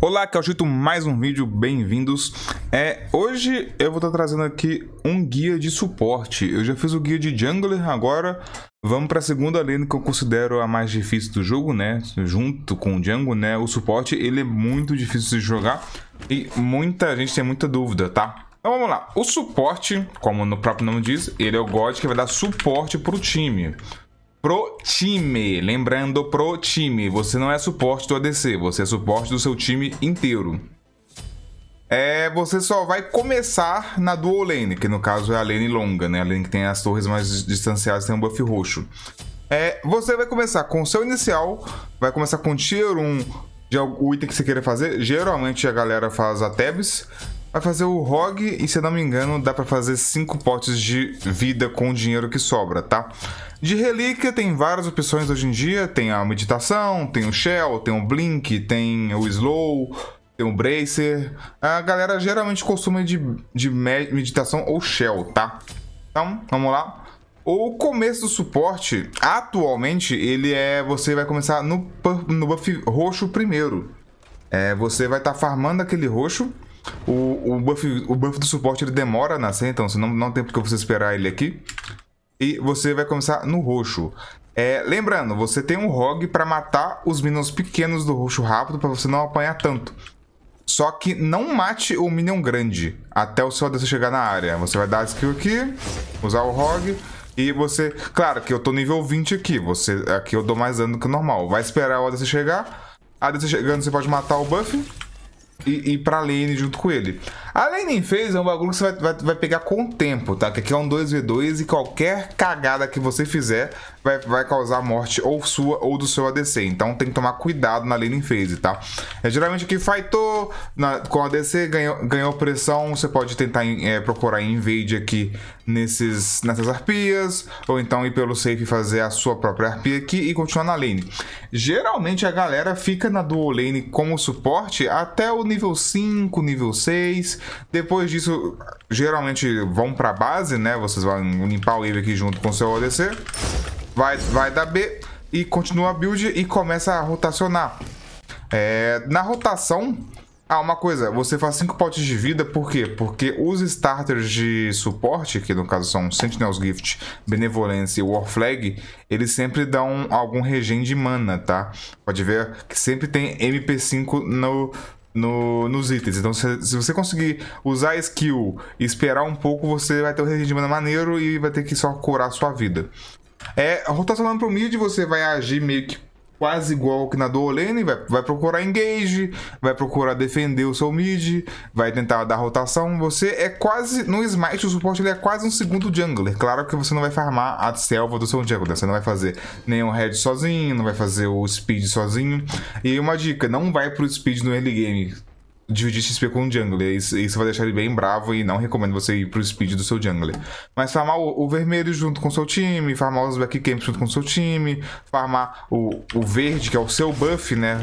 Olá, que é o mais um vídeo, bem-vindos. É, hoje eu vou estar tá trazendo aqui um guia de suporte. Eu já fiz o guia de Jungler, agora vamos para a segunda lane que eu considero a mais difícil do jogo, né? Junto com o Django, né? O suporte, ele é muito difícil de jogar e muita gente tem muita dúvida, tá? Então vamos lá. O suporte, como no próprio nome diz, ele é o God que vai dar suporte para o time pro time. Lembrando, pro time. Você não é suporte do ADC, você é suporte do seu time inteiro. É, você só vai começar na dual lane, que no caso é a lane longa, né? A lane que tem as torres mais distanciadas tem um buff roxo. É, você vai começar com o seu inicial, vai começar com tier 1 de algum item que você queira fazer. Geralmente a galera faz a Tebs, Vai fazer o ROG e se não me engano dá para fazer 5 potes de vida com o dinheiro que sobra, tá? De relíquia tem várias opções hoje em dia, tem a meditação, tem o Shell, tem o Blink, tem o Slow, tem o Bracer. A galera geralmente costuma de, de meditação ou Shell, tá? Então, vamos lá. O começo do suporte, atualmente, ele é... Você vai começar no, no buff roxo primeiro. É, você vai estar tá farmando aquele roxo o, o, buff, o buff do suporte ele demora a nascer, então senão não tem porque você esperar ele aqui. E você vai começar no roxo. É, lembrando, você tem um rogue para matar os minions pequenos do roxo rápido para você não apanhar tanto. Só que não mate o minion grande até o seu ADC chegar na área. Você vai dar a skill aqui, usar o rogue e você... Claro que eu tô nível 20 aqui, você... aqui eu dou mais dano que o normal. Vai esperar o ADC chegar. ADC chegando você pode matar o buff e ir pra lane junto com ele. A Laning Phase é um bagulho que você vai, vai, vai pegar com o tempo, tá? Que aqui é um 2v2 e qualquer cagada que você fizer vai, vai causar morte ou sua ou do seu ADC. Então tem que tomar cuidado na Lane Phase, tá? É, geralmente aqui fightou na, com ADC, ganhou, ganhou pressão, você pode tentar é, procurar invade aqui nesses, nessas arpias, ou então ir pelo safe e fazer a sua própria arpia aqui e continuar na lane. Geralmente a galera fica na dual lane como suporte até o nível 5, nível 6, depois disso, geralmente vão pra base, né? Vocês vão limpar o wave aqui junto com o seu ODC. Vai, vai dar B e continua a build e começa a rotacionar. É, na rotação, ah, uma coisa, você faz 5 potes de vida, por quê? Porque os starters de suporte, que no caso são Sentinel's Gift, Benevolência e Warflag, eles sempre dão algum regen de mana, tá? Pode ver que sempre tem MP5 no, no, nos itens. Então, se, se, você conseguir usar a skill e esperar um pouco, você vai ter o um rendimento maneiro e vai ter que só curar a sua vida. É, rotacionando pro mid, você vai agir meio que quase igual que na do Olene, vai, vai procurar engage, vai procurar defender o seu mid, vai tentar dar rotação. Você é quase, no Smite, o suporte ele é quase um segundo jungler. Claro que você não vai farmar a selva do seu jungler, você não vai fazer nenhum head sozinho, não vai fazer o speed sozinho. E uma dica, não vai pro speed no early game dividir XP com o jungler. Isso, isso vai deixar ele bem bravo e não recomendo você ir pro speed do seu jungler. Mas farmar o, o vermelho junto com o seu time, farmar os backcamps junto com o seu time, farmar o, o verde, que é o seu buff, né?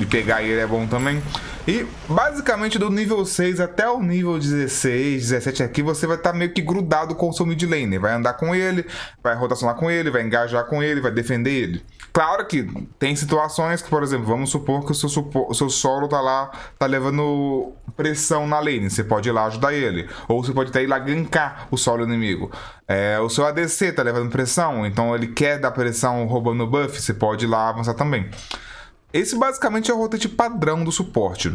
E pegar ele é bom também. E basicamente do nível 6 até o nível 16, 17 aqui, você vai estar tá meio que grudado com o seu mid laner. Vai andar com ele, vai rotacionar com ele, vai engajar com ele, vai defender ele. Claro que tem situações que, por exemplo, vamos supor que o seu, supo, seu solo tá lá, tá levando pressão na lane. Você pode ir lá ajudar ele. Ou você pode até ir lá gankar o solo inimigo. É, o seu ADC tá levando pressão, então ele quer dar pressão roubando buff. Você pode ir lá avançar também. Esse basicamente é o rotate padrão do suporte.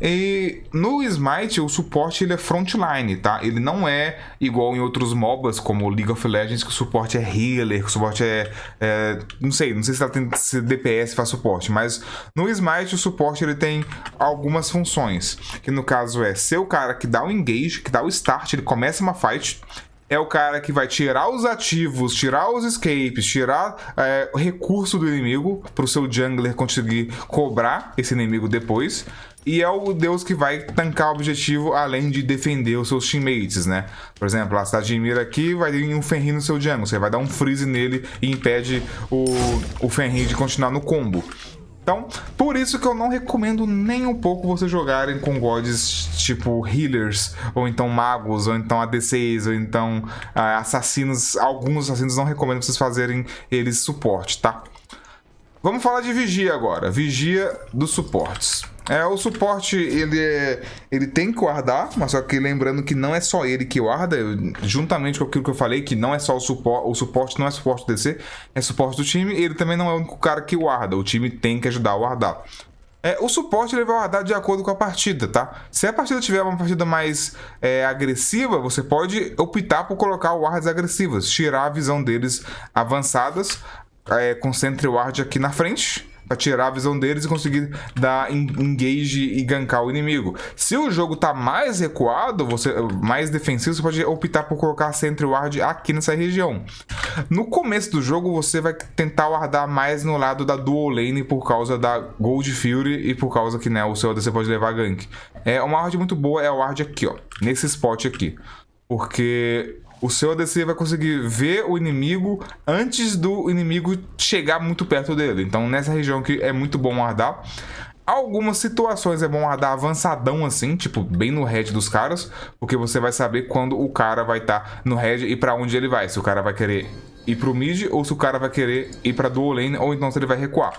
E no Smite, o suporte ele é frontline, tá? Ele não é igual em outros MOBAs, como League of Legends, que o suporte é healer, que o suporte é. é não sei, não sei se tá tendo se DPS faz suporte, mas no Smite o suporte ele tem algumas funções. Que no caso é ser o cara que dá o engage, que dá o start, ele começa uma fight, é o cara que vai tirar os ativos, tirar os escapes, tirar é, recurso do inimigo para o seu jungler conseguir cobrar esse inimigo depois. E é o deus que vai tancar o objetivo além de defender os seus teammates, né? Por exemplo, a cidade de mira aqui vai vir um Fenrir no seu jungle. Você vai dar um freeze nele e impede o, o de continuar no combo. Então, por isso que eu não recomendo nem um pouco vocês jogarem com gods tipo healers, ou então magos, ou então ADCs, ou então ah, assassinos. Alguns assassinos não recomendo vocês fazerem eles suporte, tá? Vamos falar de vigia agora. Vigia dos suportes. É, o suporte, ele, é, ele tem que guardar, mas só que lembrando que não é só ele que guarda, juntamente com aquilo que eu falei, que não é só o suporte, o suporte não é suporte do DC, é suporte do time, ele também não é o único cara que guarda, o time tem que ajudar a guardar. É, o suporte ele vai guardar de acordo com a partida, tá? Se a partida tiver uma partida mais é, agressiva, você pode optar por colocar wards agressivas, tirar a visão deles avançadas, é, concentre o ward aqui na frente pra tirar a visão deles e conseguir dar engage e gankar o inimigo. Se o jogo tá mais recuado, você mais defensivo, você pode optar por colocar Sentry Ward aqui nessa região. No começo do jogo, você vai tentar guardar mais no lado da dual lane por causa da Gold Fury e por causa que né, o seu ADC pode levar gank. É uma ward muito boa é a ward aqui, ó, nesse spot aqui. Porque o seu ADC vai conseguir ver o inimigo antes do inimigo chegar muito perto dele. Então, nessa região que é muito bom guardar. Algumas situações é bom guardar avançadão assim, tipo, bem no head dos caras, porque você vai saber quando o cara vai estar tá no head e para onde ele vai, se o cara vai querer ir pro mid ou se o cara vai querer ir para dual lane ou então se ele vai recuar.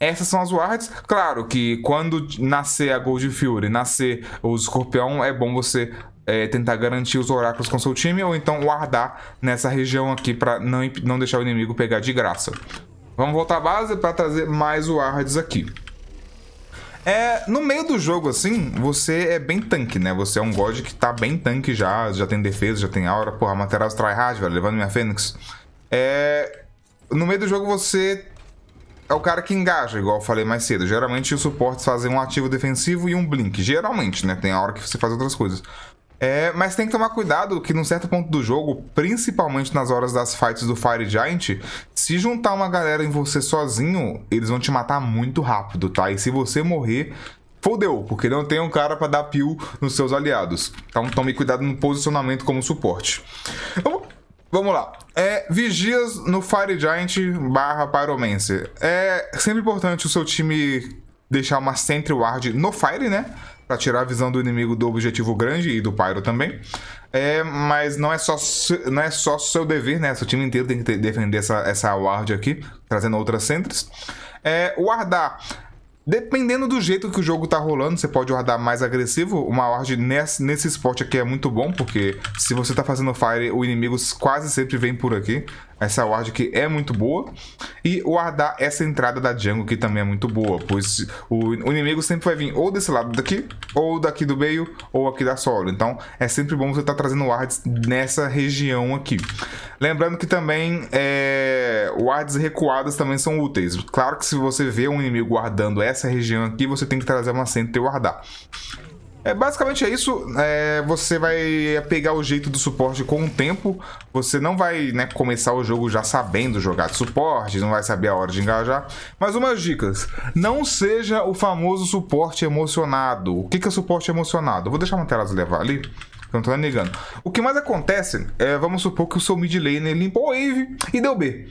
Essas são as wards. Claro que quando nascer a Gold Fury, nascer o escorpião, é bom você é, tentar garantir os oráculos com seu time ou então guardar nessa região aqui para não, não deixar o inimigo pegar de graça. Vamos voltar à base para trazer mais o Wards aqui. É, no meio do jogo, assim, você é bem tanque, né? Você é um god que tá bem tanque já, já tem defesa, já tem aura. Porra, Materials tryhard, velho, levando minha Fênix. É, no meio do jogo você é o cara que engaja, igual eu falei mais cedo. Geralmente os suportes fazem um ativo defensivo e um blink. Geralmente, né? Tem a hora que você faz outras coisas. É, mas tem que tomar cuidado que num certo ponto do jogo, principalmente nas horas das fights do Fire Giant, se juntar uma galera em você sozinho, eles vão te matar muito rápido, tá? E se você morrer, fodeu, porque não tem um cara para dar peel nos seus aliados. Então tome cuidado no posicionamento como suporte. Vamos, lá. É, vigias no Fire Giant barra Pyromancer. É sempre importante o seu time deixar uma Sentry Ward no Fire, né? para tirar a visão do inimigo do objetivo grande e do Pyro também. É, mas não é só não é só seu dever, né? Seu time inteiro tem que ter, defender essa, essa ward aqui, trazendo outras centres. É, wardar. Dependendo do jeito que o jogo tá rolando, você pode guardar mais agressivo. Uma ward nesse, nesse spot aqui é muito bom, porque se você tá fazendo fire, o inimigo quase sempre vem por aqui essa ward que é muito boa e guardar essa entrada da jungle que também é muito boa, pois o, o, inimigo sempre vai vir ou desse lado daqui, ou daqui do meio, ou aqui da solo. Então é sempre bom você estar tá trazendo wards nessa região aqui. Lembrando que também é, wards recuadas também são úteis. Claro que se você vê um inimigo guardando essa região aqui, você tem que trazer uma senta e guardar. É, basicamente é isso. É, você vai pegar o jeito do suporte com o tempo. Você não vai né, começar o jogo já sabendo jogar de suporte, não vai saber a hora de engajar. Mas umas dicas. Não seja o famoso suporte emocionado. O que, que é suporte emocionado? vou deixar uma tela levar ali. Eu não tô negando. O que mais acontece é, vamos supor que o seu mid lane limpou wave e deu B.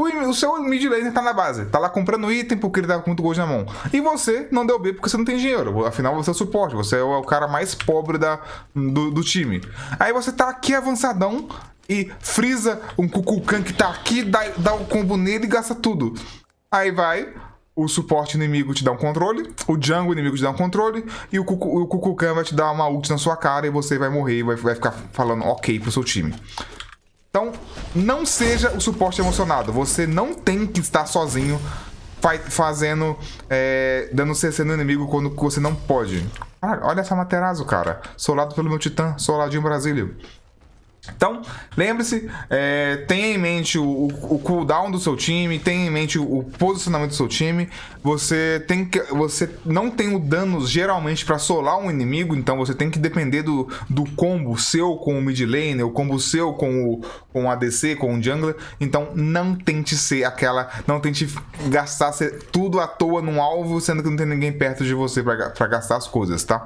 O, o seu mid laner tá na base, tá lá comprando item porque ele tá com muito gold na mão. E você não deu B porque você não tem dinheiro. Afinal, você é o suporte, você é o é cara mais pobre da, do, do time. Aí você tá aqui avançadão e frisa um Kukulkan que tá aqui, dá, dá um combo nele e gasta tudo. Aí vai, o suporte inimigo te dá um controle, o Django inimigo te dá um controle, e o, Kuku, o Kukulkan vai te dar uma ult na sua cara e você vai morrer e vai, vai ficar falando ok pro seu time. Então, não seja o suporte emocionado. Você não tem que estar sozinho fazendo. É, dando CC no inimigo quando você não pode. olha essa Materazo, cara. Solado pelo meu titã, soladinho Brasília. Então, lembre-se, é, tenha em mente o, o, o, cooldown do seu time, tenha em mente o, o, posicionamento do seu time. Você tem que, você não tem o dano geralmente para solar um inimigo, então você tem que depender do, do combo seu com o mid lane, o combo seu com o com o ADC, com o jungler. Então, não tente ser aquela, não tente gastar tudo à toa num alvo, sendo que não tem ninguém perto de você para gastar as coisas, tá?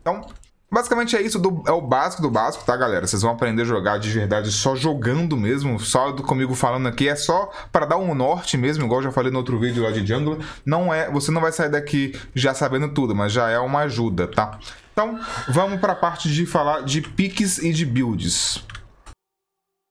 Então, Basicamente é isso, do, é o básico do básico, tá, galera? Vocês vão aprender a jogar de verdade só jogando mesmo, só comigo falando aqui, é só para dar um norte mesmo, igual eu já falei no outro vídeo lá de Jungle. Não é, você não vai sair daqui já sabendo tudo, mas já é uma ajuda, tá? Então, vamos para a parte de falar de piques e de builds.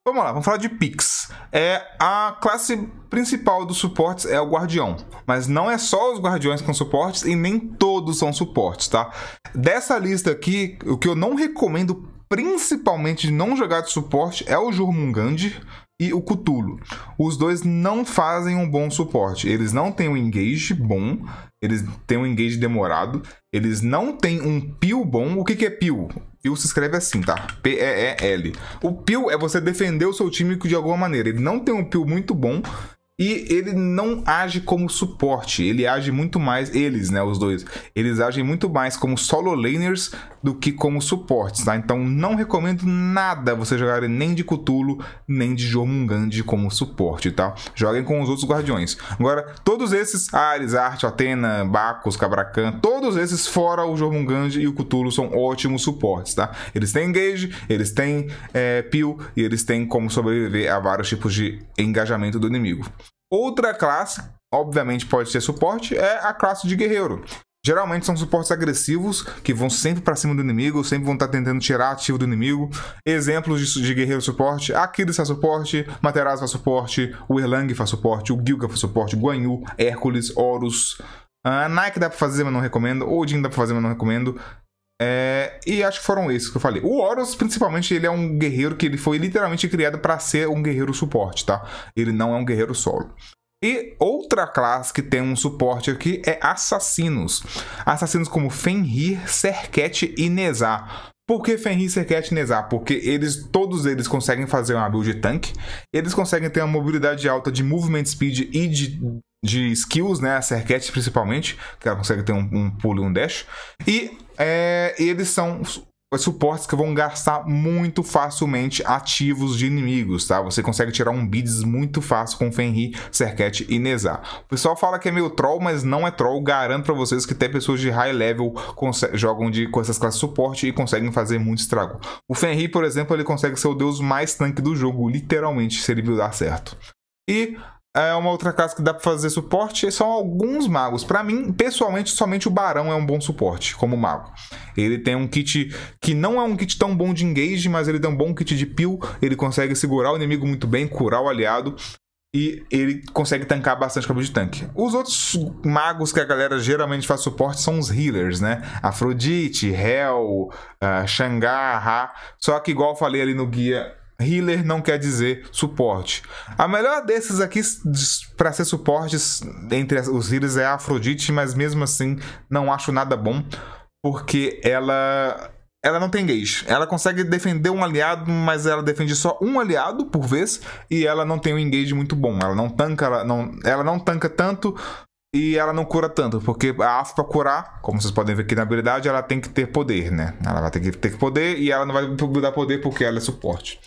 Vamos lá, vamos falar de Pix. É a classe principal dos suportes é o guardião, mas não é só os guardiões com suportes e nem todos são suportes, tá? Dessa lista aqui, o que eu não recomendo principalmente de não jogar de suporte é o Jurmungand e o Cutulo. Os dois não fazem um bom suporte. Eles não têm um engage bom, eles têm um engage demorado, eles não têm um peel bom. O que, que é peel? Pil se escreve assim, tá? P-E-E-L. O pil é você defender o seu time de alguma maneira. Ele não tem um pil muito bom e ele não age como suporte. Ele age muito mais, eles, né? Os dois. Eles agem muito mais como solo laners do que como suportes, tá? Então não recomendo nada você jogarem nem de Cthulhu, nem de Jormungand como suporte, tá? Joguem com os outros guardiões. Agora, todos esses, Ares, Arte, Atena, Bacos, Cabracan, todos esses fora o Jormungand e o Cthulhu são ótimos suportes, tá? Eles têm engage, eles têm é, peel e eles têm como sobreviver a vários tipos de engajamento do inimigo. Outra classe obviamente pode ser suporte, é a classe de guerreiro. Geralmente são suportes agressivos que vão sempre para cima do inimigo, sempre vão estar tá tentando tirar ativo do inimigo. Exemplos de, de guerreiro suporte: Aquiles faz suporte, Materazzo faz suporte, o Erlang faz suporte, o Gilga faz suporte, Guanyu, Hércules, Horus. Uh, Nike dá para fazer, mas não recomendo. Odin dá para fazer, mas não recomendo. É, e acho que foram esses que eu falei. O Horus, principalmente, ele é um guerreiro que ele foi literalmente criado para ser um guerreiro suporte, tá? Ele não é um guerreiro solo. E outra classe que tem um suporte aqui é assassinos. Assassinos como Fenrir, Serket e Nezar. Por que Fenrir, Serket e Nezar? Porque eles, todos eles conseguem fazer uma build tanque, eles conseguem ter uma mobilidade alta de movement speed e de de skills, né? A Serket principalmente, que ela consegue ter um, um pulo e um dash. E é, eles são suportes que vão gastar muito facilmente ativos de inimigos, tá? Você consegue tirar um Bids muito fácil com Fenrir, Serket e Nezar. O pessoal fala que é meio troll, mas não é troll. Garanto para vocês que até pessoas de high level jogam de, com essas classes de suporte e conseguem fazer muito estrago. O Fenrir, por exemplo, ele consegue ser o deus mais tanque do jogo, literalmente, se ele dar certo. E é uma outra classe que dá para fazer suporte são alguns magos. Para mim, pessoalmente, somente o Barão é um bom suporte como mago. Ele tem um kit que não é um kit tão bom de engage, mas ele tem um bom kit de peel. Ele consegue segurar o inimigo muito bem, curar o aliado. E ele consegue tancar bastante cabo de tanque. Os outros magos que a galera geralmente faz suporte são os healers, né? Afrodite, Hel, uh, ah, Shangar, Ra. Só que, igual eu falei ali no guia Healer não quer dizer suporte. A melhor desses aqui para ser suportes entre os healers é a Afrodite, mas mesmo assim não acho nada bom, porque ela ela não tem gauge. Ela consegue defender um aliado, mas ela defende só um aliado por vez e ela não tem um engage muito bom. Ela não tanca, ela não, ela não tanca tanto e ela não cura tanto, porque a AF para curar, como vocês podem ver aqui na habilidade, ela tem que ter poder, né? Ela vai ter que ter poder e ela não vai mudar poder porque ela é suporte.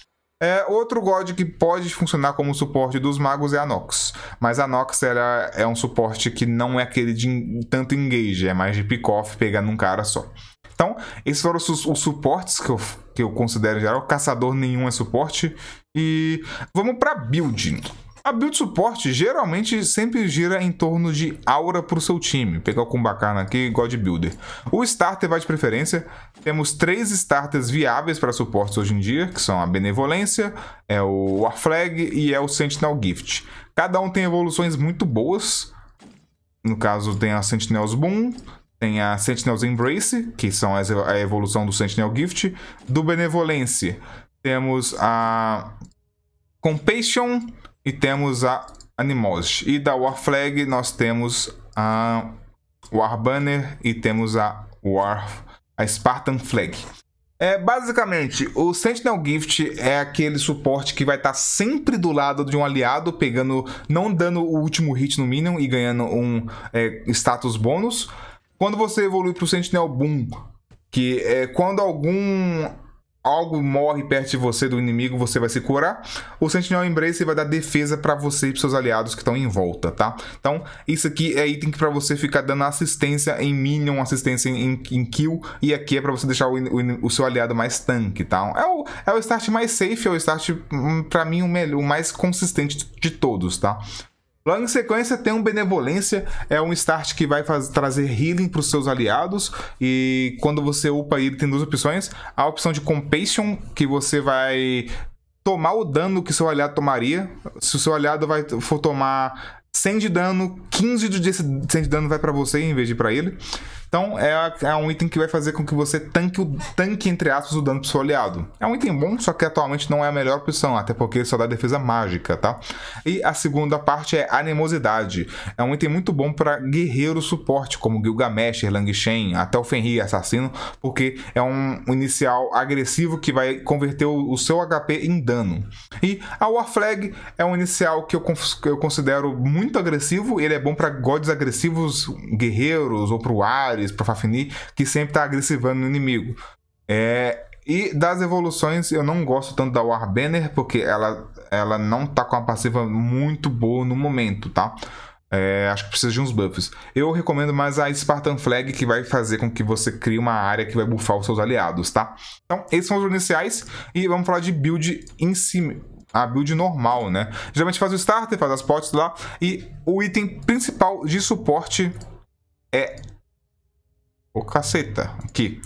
É, outro god que pode funcionar como suporte dos magos é a Nox. Mas a Nox ela é um suporte que não é aquele de tanto engage, é mais de pick-off pegando um cara só. Então, esses foram os, os, suportes que eu, que eu considero em geral. Caçador nenhum é suporte. E vamos para build. A build suporte geralmente sempre gira em torno de aura para o seu time. Pegar o Kumbakana aqui, God Builder. O starter vai de preferência. Temos três starters viáveis para suportes hoje em dia, que são a Benevolência, é o Warflag e é o Sentinel Gift. Cada um tem evoluções muito boas. No caso, tem a Sentinel's Boom, tem a Sentinel's Embrace, que são a evolução do Sentinel Gift. Do benevolência. temos a Compassion, e temos a Animosity. E da war flag nós temos a war banner e temos a War a Spartan Flag. É, basicamente, o Sentinel Gift é aquele suporte que vai estar tá sempre do lado de um aliado, pegando, não dando o último hit no Minion e ganhando um é, status bônus. Quando você evolui para o Sentinel Boom, que é quando algum algo morre perto de você do inimigo, você vai se curar. O Sentinel Embrace vai dar defesa para você e pros seus aliados que estão em volta, tá? Então, isso aqui é item para você ficar dando assistência em minion, assistência em, em kill, e aqui é para você deixar o, o, o, seu aliado mais tanque, tá? É o, é o start mais safe, é o start, hum, para mim, o, melhor, o mais consistente de todos, tá? Logo em sequência tem um Benevolência, é um start que vai fazer, trazer healing para os seus aliados e quando você upa ele tem duas opções, a opção de Compassion que você vai tomar o dano que seu aliado tomaria, se o seu aliado vai, for tomar 100 de dano, 15 desse 100 de dano vai para você em vez de para ele. Então é, é um item que vai fazer com que você tanque, o, tanque entre aspas, o dano pro seu aliado. É um item bom, só que atualmente não é a melhor opção, até porque ele só dá defesa mágica, tá? E a segunda parte é Animosidade. É um item muito bom para guerreiro suporte, como Gilgamesh, Langshen, até o Fenrir Assassino, porque é um inicial agressivo que vai converter o, o seu HP em dano. E a Warflag é um inicial que eu, que eu considero muito agressivo, ele é bom para gods agressivos, guerreiros ou pro Ares, para pro Fafnir, que sempre tá agressivando o inimigo. É, e das evoluções, eu não gosto tanto da Warbanner, porque ela, ela não tá com uma passiva muito boa no momento, tá? É, acho que precisa de uns buffs. Eu recomendo mais a Spartan Flag, que vai fazer com que você crie uma área que vai buffar os seus aliados, tá? Então, esses são os iniciais. E vamos falar de build em si. A build normal, né? Geralmente faz o starter, faz as potes lá. E o item principal de suporte é o caceta, aqui.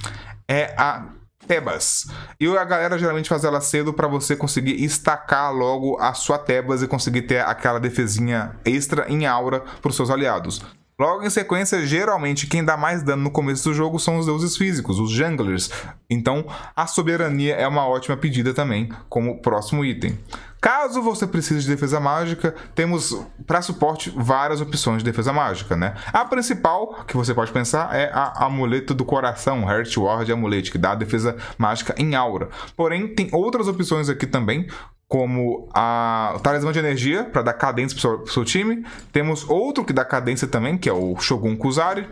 É a Tebas. E a galera geralmente faz ela cedo para você conseguir estacar logo a sua Tebas e conseguir ter aquela defesinha extra em aura para os seus aliados. Logo em sequência, geralmente quem dá mais dano no começo do jogo são os deuses físicos, os junglers. Então, a soberania é uma ótima pedida também como próximo item. Caso você precise de defesa mágica, temos para suporte várias opções de defesa mágica, né? A principal que você pode pensar é a amuleto do coração, Heart Ward Amulete, que dá defesa mágica em aura. Porém, tem outras opções aqui também, como a o talismã de energia para dar cadência para o seu, seu time. Temos outro que dá cadência também, que é o Shogun Kuzari.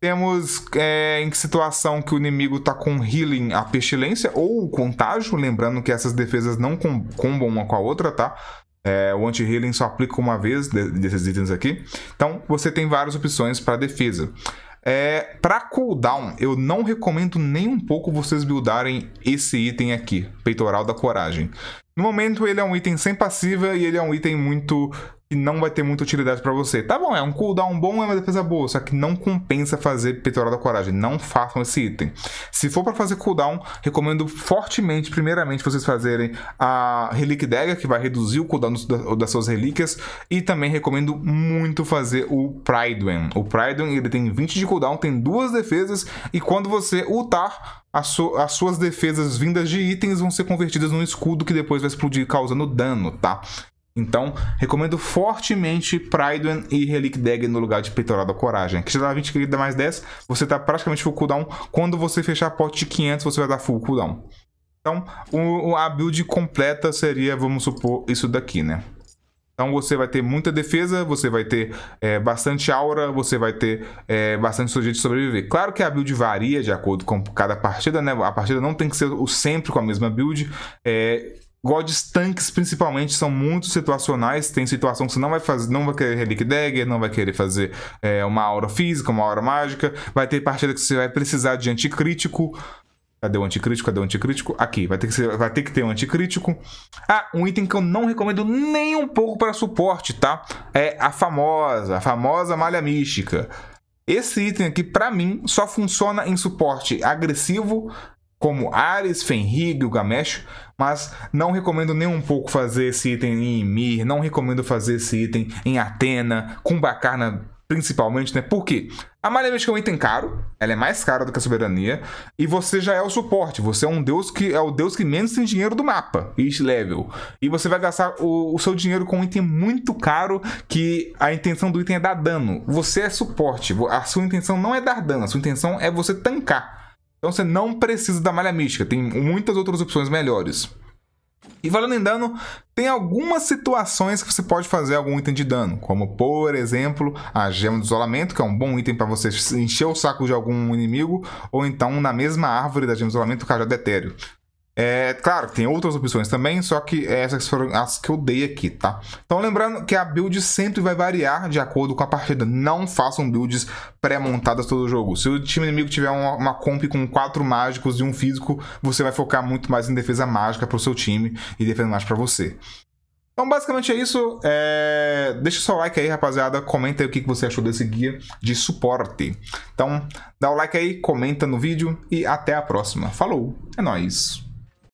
Temos é, em que situação que o inimigo tá com healing a pestilência ou o contágio, lembrando que essas defesas não com combam uma com a outra, tá? É, o anti-healing só aplica uma vez desses itens aqui. Então você tem várias opções para defesa. É, para cooldown, eu não recomendo nem um pouco vocês buildarem esse item aqui, Peitoral da Coragem. No momento ele é um item sem passiva e ele é um item muito que não vai ter muita utilidade para você. Tá bom, é um cooldown bom, é uma defesa boa, só que não compensa fazer Peitoral da Coragem. Não façam esse item. Se for para fazer cooldown, recomendo fortemente, primeiramente, vocês fazerem a Relic Dagger, que vai reduzir o cooldown das suas relíquias, e também recomendo muito fazer o Pridwen. O Pridwen, ele tem 20 de cooldown, tem duas defesas, e quando você ultar, as, su as, suas defesas vindas de itens vão ser convertidas num escudo que depois vai explodir causando dano, tá? Então, recomendo fortemente Prideon e Relic Dagger no lugar de Peitoral da Coragem, que já dá 20 querida mais 10, você tá praticamente full cooldown. Quando você fechar a pote de 500, você vai dar full cooldown. Então, o, a build completa seria, vamos supor, isso daqui, né? Então você vai ter muita defesa, você vai ter é, bastante aura, você vai ter é, bastante sujeito de sobreviver. Claro que a build varia de acordo com cada partida, né? A partida não tem que ser sempre com a mesma build. É, Gods tanques, principalmente, são muito situacionais. Tem situação que você não vai fazer, não vai querer Relic Dagger, não vai querer fazer é, uma aura física, uma aura mágica. Vai ter partida que você vai precisar de anticrítico. Cadê o anticrítico? Cadê o anticrítico? Aqui, vai ter, que ser, vai ter que ter um anticrítico. Ah, um item que eu não recomendo nem um pouco para suporte, tá? É a famosa, a famosa malha mística. Esse item aqui, para mim, só funciona em suporte agressivo como Ares, Fenrir, Gilgamesh, mas não recomendo nem um pouco fazer esse item em Ymir, não recomendo fazer esse item em Atena, Kumbakarna principalmente, né? Por quê? A malha mística é um item caro, ela é mais cara do que a soberania, e você já é o suporte, você é um deus que é o deus que menos tem dinheiro do mapa, each level. E você vai gastar o, o seu dinheiro com um item muito caro, que a intenção do item é dar dano. Você é suporte, a sua intenção não é dar dano, a sua intenção é você tancar. Então você não precisa da malha mística, tem muitas outras opções melhores. E falando em dano, tem algumas situações que você pode fazer algum item de dano, como por exemplo a gema do isolamento, que é um bom item para você encher o saco de algum inimigo, ou então na mesma árvore da gema do isolamento o cajado etéreo. É, claro, tem outras opções também, só que essas foram as que eu dei aqui, tá? Então lembrando que a build sempre vai variar de acordo com a partida. Não façam builds pré-montadas todo o jogo. Se o time inimigo tiver uma, uma, comp com quatro mágicos e um físico, você vai focar muito mais em defesa mágica para o seu time e defesa mágica para você. Então, basicamente é isso. É... Deixa o seu like aí, rapaziada. Comenta aí o que você achou desse guia de suporte. Então, dá o like aí, comenta no vídeo e até a próxima. Falou, é nóis.